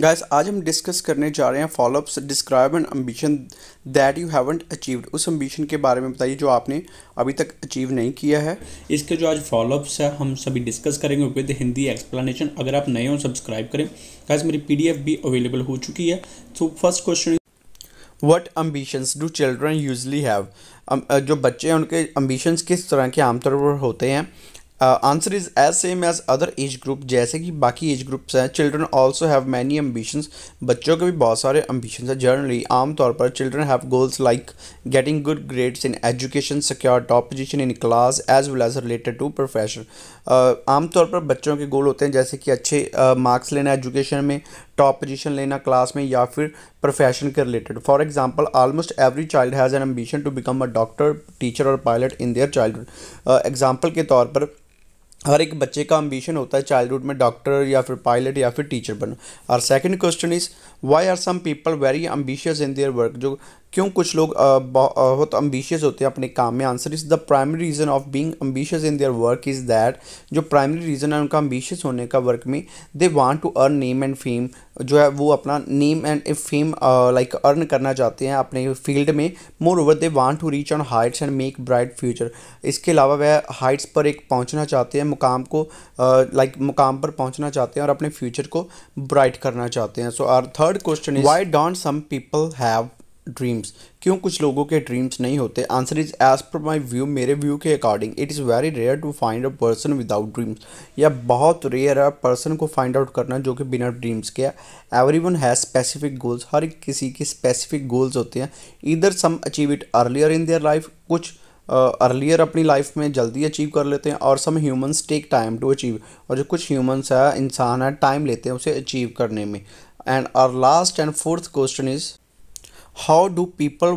guys आज हम discuss करने जा रहे हैं followups describe and ambition that you haven't achieved उस अम्बिशन के बारे में बताइए जो आपने अभी तक अचीव नहीं किया है इसके जो आज फॉलोअप्स है हम सभी डिस्कस करेंगे विद हिंदी एक्सप्लेनेशन अगर आप नए हो सब्सक्राइब करें गाइस मेरी पीडीएफ भी अवेलेबल हो चुकी है तो first question what ambitions do children usually have जो बच्चे हैं उनके अम्बिशंस किस तरह के आमतौर पर होते हैं answer is as same as other age group जैसे कि बाकी एज ग्रुप्स हैं children also have many ambitions बच्चों के भी बहुत सारे एम्बिशंस हैं जनरली आमतौर पर children have goals like getting good grades in education secure top position in class as well as related to profession आमतौर पर बच्चों के गोल होते हैं जैसे कि अच्छे मार्क्स uh, लेना एजुकेशन में टॉप पोजीशन लेना क्लास में या फिर प्रोफेशन के related for example almost every child has an ambition to become a doctor teacher और pilot in their childhood example के तौर पर हर एक बच्चे का एम्बिशन होता है चाइल्डहुड में डॉक्टर या फिर पायलट या फिर टीचर बनो और second question is why are some people very ambitious in their work जो क्यों कुछ लोग uh, uh, बहुत अम्बिशियस होते हैं अपने काम में answer is the primary reason of being ambitious in their work is that जो प्राइमरी रीज़न है उनका अम्बिशियस होने का वर्क में they want to earn name and fame जो है वो अपना name and fame like earn करना चाहते हैं अपने फील्ड में moreover they want to reach on heights and make bright future इसके अलावा वह हाइट्स पर एक पहुंचना चाहते हैं मुकाम को लाइक uh, like, मुकाम पर पहुंचना चाहते हैं और अपने फ्यूचर को ब्राइट करना चाहते हैं so our third question why don't some people have dreams क्यों कुछ लोगों के ड्रीम्स नहीं होते answer is as per my view मेरे व्यू के according it is very rare to find a person without dreams या बहुत रेयर है पर्सन को फाइंड आउट करना जो कि बिना ड्रीम्स के है everyone has specific goals हर किसी के स्पेसिफिक गोल्स होते हैं इधर some achieve it earlier in their life कुछ अर्लियर uh, अपनी लाइफ में जल्दी अचीव कर लेते हैं और some humans take time to achieve और जो कुछ ह्यूमन्स है इंसान है टाइम लेते हैं उसे अचीव करने में and our last and fourth question is how do people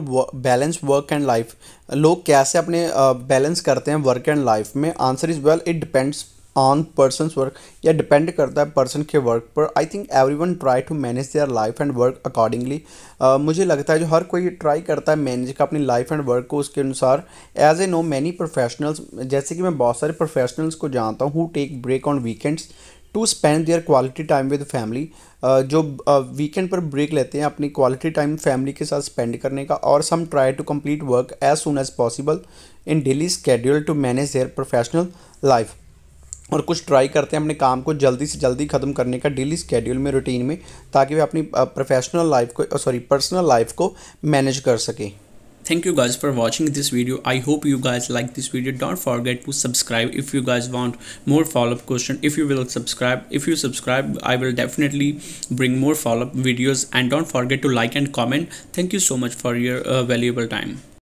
balance work and life लोग कैसे अपने बैलेंस uh, करते हैं वर्क एंड लाइफ में answer is well it depends on person's work या डिपेंड करता है पर्सन के वर्क पर I think everyone try to manage their life and work accordingly मुझे लगता है जो हर कोई ट्राई करता है मैनेज का अपनी लाइफ एंड वर्क को उसके अनुसार as a know many professionals जैसे कि मैं बहुत सारे प्रोफेशनल्स को जानता हूँ who take break on weekends to spend their quality time with family जो वीकेंड uh, पर ब्रेक लेते हैं अपनी क्वालिटी टाइम फैमिली के साथ स्पेंड करने का और some try to complete work as soon as possible in daily schedule to manage their professional life और कुछ ट्राई करते हैं अपने काम को जल्दी से जल्दी ख़त्म करने का डेली स्केड्यूल में रूटीन में ताकि वे अपनी प्रोफेशनल uh, लाइफ को सॉरी पर्सनल लाइफ को मैनेज कर सकें thank you guys for watching this video i hope you guys like this video don't forget to subscribe if you guys want more follow-up question if you will subscribe if you subscribe i will definitely bring more follow-up videos and don't forget to like and comment thank you so much for your uh, valuable time